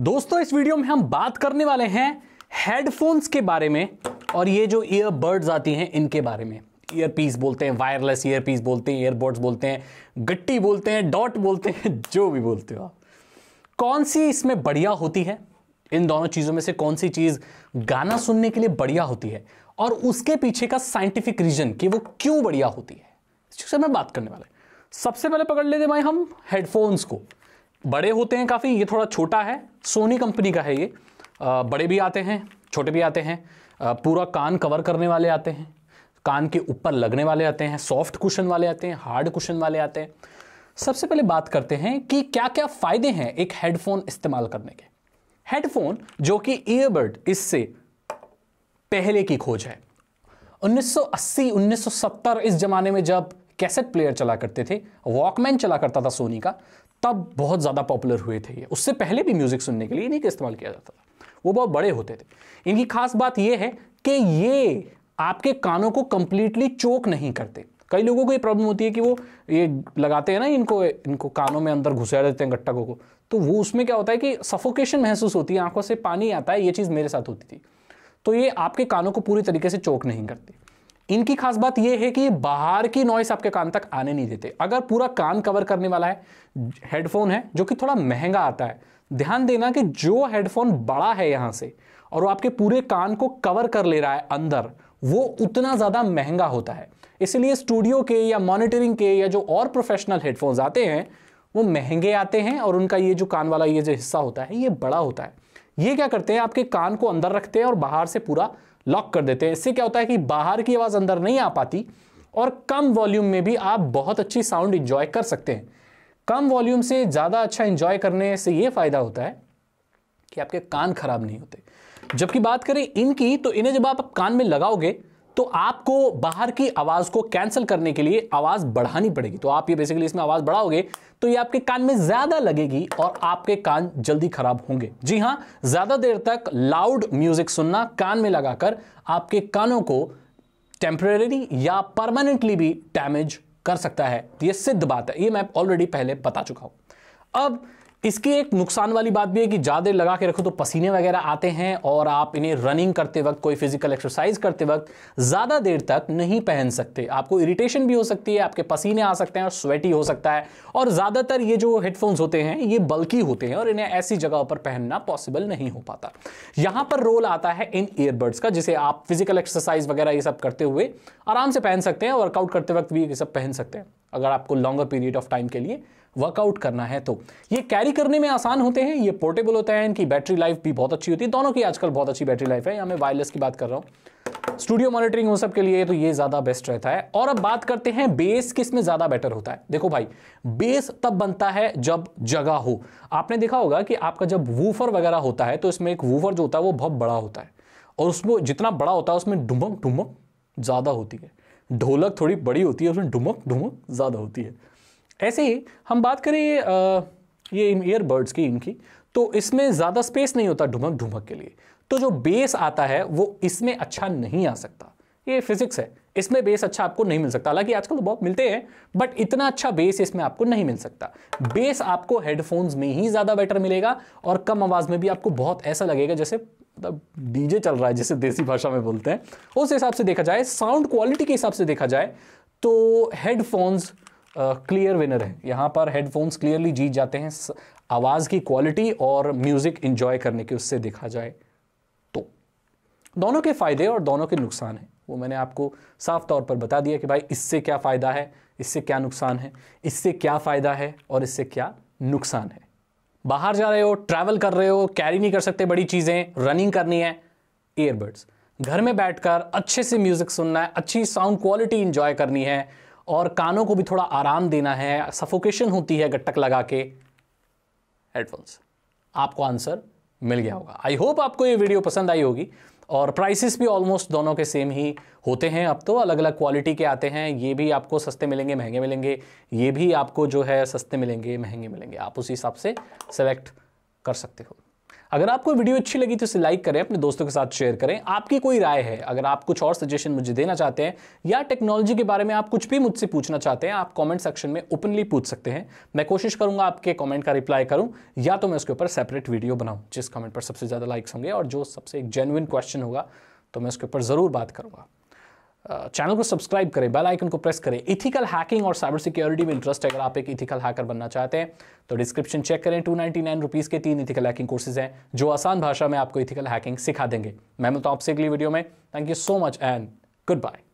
दोस्तों इस वीडियो में हम बात करने वाले हैं हेडफोन्स के बारे में और ये जो ईयरबर्ड्स आती हैं इनके बारे में ईयरपीस बोलते हैं वायरलेस ईयरपीस बोलते हैं ईयरबर्ड्स बोलते हैं गट्टी बोलते हैं डॉट बोलते हैं जो भी बोलते हो आप कौन सी इसमें बढ़िया होती है इन दोनों चीज़ों में से कौन सी चीज़ गाना सुनने के लिए बढ़िया होती है और उसके पीछे का साइंटिफिक रीजन कि वो क्यों बढ़िया होती है इस चीज़ से मैं बात करने वाले सबसे पहले पकड़ लेते भाई हम हेडफोन्स को बड़े होते हैं काफ़ी ये थोड़ा छोटा है सोनी कंपनी का है ये आ, बड़े भी आते हैं छोटे भी आते हैं आ, पूरा कान कवर करने वाले आते हैं कान के ऊपर लगने वाले आते हैं सॉफ्ट कुशन वाले आते हैं हार्ड कुशन वाले आते हैं सबसे पहले बात करते हैं कि क्या क्या फ़ायदे हैं एक हेडफोन इस्तेमाल करने के हेडफोन जो कि ईयरबड इससे पहले की खोज है 1980 1970 इस जमाने में जब कैसेट प्लेयर चला करते थे वॉकमैन चला करता था सोनी का तब बहुत ज़्यादा पॉपुलर हुए थे ये उससे पहले भी म्यूज़िक सुनने के लिए इन्हीं का इस्तेमाल किया जाता था वो बहुत बड़े होते थे इनकी खास बात ये है कि ये आपके कानों को कंप्लीटली चोक नहीं करते कई लोगों को ये प्रॉब्लम होती है कि वो ये लगाते हैं ना इनको इनको कानों में अंदर घुसा देते हैं गट्टकों को तो वो उसमें क्या होता है कि सफोकेशन महसूस होती है आंखों से पानी आता है ये चीज़ मेरे साथ होती थी तो ये आपके कानों को पूरी तरीके से चोक नहीं करती इनकी खास बात यह है कि ये बाहर की नॉइस आपके कान तक आने नहीं देते अगर पूरा कान कवर करने वाला है हेडफोन है जो कि थोड़ा महंगा आता है ध्यान देना कि जो हेडफोन बड़ा है यहां से और वो आपके पूरे कान को कवर कर ले रहा है अंदर वो उतना ज़्यादा महंगा होता है इसलिए स्टूडियो के या मॉनिटरिंग के या जो और प्रोफेशनल हेडफोन्स आते हैं वो महंगे आते हैं और उनका ये जो कान वाला ये जो हिस्सा होता है ये बड़ा होता है ये क्या करते हैं आपके कान को अंदर रखते हैं और बाहर से पूरा लॉक कर देते हैं इससे क्या होता है कि बाहर की आवाज़ अंदर नहीं आ पाती और कम वॉल्यूम में भी आप बहुत अच्छी साउंड इंजॉय कर सकते हैं कम वॉल्यूम से ज़्यादा अच्छा इंजॉय करने से यह फ़ायदा होता है कि आपके कान खराब नहीं होते जबकि बात करें इनकी तो इन्हें जब आप कान में लगाओगे तो आपको बाहर की आवाज को कैंसिल करने के लिए आवाज बढ़ानी पड़ेगी तो आप ये बेसिकली इसमें आवाज बढ़ाओगे तो ये आपके कान में ज्यादा लगेगी और आपके कान जल्दी खराब होंगे जी हां ज्यादा देर तक लाउड म्यूजिक सुनना कान में लगाकर आपके कानों को टेम्परेरी या परमानेंटली भी डैमेज कर सकता है ये सिद्ध बात है ये मैं ऑलरेडी पहले बता चुका हूं अब इसकी एक नुकसान वाली बात भी है कि ज़्यादा देर लगा के रखो तो पसीने वगैरह आते हैं और आप इन्हें रनिंग करते वक्त कोई फिजिकल एक्सरसाइज करते वक्त ज़्यादा देर तक नहीं पहन सकते आपको इरिटेशन भी हो सकती है आपके पसीने आ सकते हैं और स्वेटी हो सकता है और ज़्यादातर ये जो हेडफोन्स होते हैं ये बल्कि होते हैं और इन्हें ऐसी जगह पर पहनना पॉसिबल नहीं हो पाता यहाँ पर रोल आता है इन ईयरबड्स का जिसे आप फिजिकल एक्सरसाइज वगैरह ये सब करते हुए आराम से पहन सकते हैं वर्कआउट करते वक्त भी ये सब पहन सकते हैं अगर आपको लॉन्गर पीरियड ऑफ टाइम के लिए वर्कआउट करना है तो ये कैरी करने में आसान होते हैं ये पोर्टेबल होते हैं इनकी बैटरी लाइफ भी बहुत अच्छी होती है दोनों की आजकल बहुत अच्छी बैटरी लाइफ है यहाँ मैं वायरलेस की बात कर रहा हूँ स्टूडियो मॉनिटरिंग उन सब के लिए तो ये ज़्यादा बेस्ट रहता है और अब बात करते हैं बेस किस में ज़्यादा बेटर होता है देखो भाई बेस तब बनता है जब जगह हो आपने देखा होगा कि आपका जब वूफर वगैरह होता है तो इसमें एक वूफर जो होता है वो बहुत बड़ा होता है और उसमें जितना बड़ा होता है उसमें डुमक डुमक ज़्यादा होती है ढोलक थोड़ी बड़ी होती है उसमें ढुमक ढुमक ज़्यादा होती है ऐसे ही हम बात करें आ, ये ईयरबर्ड्स की इनकी तो इसमें ज़्यादा स्पेस नहीं होता ढुमक ढुमक के लिए तो जो बेस आता है वो इसमें अच्छा नहीं आ सकता ये फिजिक्स है इसमें बेस अच्छा आपको नहीं मिल सकता हालांकि आजकल तो बहुत मिलते हैं बट इतना अच्छा बेस इसमें आपको नहीं मिल सकता बेस आपको हेडफोन्स में ही ज़्यादा बेटर मिलेगा और कम आवाज़ में भी आपको बहुत ऐसा लगेगा जैसे मतलब डीजे चल रहा है जिसे देसी भाषा में बोलते हैं उस हिसाब से देखा जाए साउंड क्वालिटी के हिसाब से देखा जाए तो हेडफोन्स क्लियर विनर है यहाँ पर हेडफोन्स क्लियरली जीत जाते हैं आवाज़ की क्वालिटी और म्यूज़िक इन्जॉय करने के उससे देखा जाए तो दोनों के फ़ायदे और दोनों के नुकसान हैं वो मैंने आपको साफ तौर पर बता दिया कि भाई इससे क्या फ़ायदा है इससे क्या नुकसान है इससे क्या फ़ायदा है और इससे क्या नुकसान है बाहर जा रहे हो ट्रैवल कर रहे हो कैरी नहीं कर सकते बड़ी चीज़ें रनिंग करनी है ईयरबड्स घर में बैठकर अच्छे से म्यूज़िक सुनना है अच्छी साउंड क्वालिटी इंजॉय करनी है और कानों को भी थोड़ा आराम देना है सफोकेशन होती है गट्टक लगा के हेडफोन्स आपको आंसर मिल गया होगा आई होप आपको ये वीडियो पसंद आई होगी और प्राइसेस भी ऑलमोस्ट दोनों के सेम ही होते हैं अब तो अलग अलग क्वालिटी के आते हैं ये भी आपको सस्ते मिलेंगे महंगे मिलेंगे ये भी आपको जो है सस्ते मिलेंगे महंगे मिलेंगे आप उसी हिसाब से सेलेक्ट कर सकते हो अगर आपको वीडियो अच्छी लगी तो इसे लाइक करें अपने दोस्तों के साथ शेयर करें आपकी कोई राय है अगर आप कुछ और सजेशन मुझे देना चाहते हैं या टेक्नोलॉजी के बारे में आप कुछ भी मुझसे पूछना चाहते हैं आप कमेंट सेक्शन में ओपनली पूछ सकते हैं मैं कोशिश करूंगा आपके कमेंट का रिप्लाई करूं या तो मैं उसके ऊपर सेपरेट वीडियो बनाऊं जिस कमेंट पर सबसे ज़्यादा लाइक्स होंगे और जो सबसे एक जेनुइन क्वेश्चन होगा तो मैं उसके ऊपर ज़रूर बात करूंगा चैनल को सब्सक्राइब करें बेल आइकन को प्रेस करें इथिकल हैकिंग और साइबर सिक्योरिटी में इंटरेस्ट है अगर आप एक इथिकल हैकर बनना चाहते हैं तो डिस्क्रिप्शन चेक करें टू रुपीज के तीन इथिकल हैकिंग कोर्सेज हैं जो आसान भाषा में आपको इथिकल हैकिंग सिखा देंगे मैं मिलता हूँ आपसे अगली वीडियो में thank you so much and good bye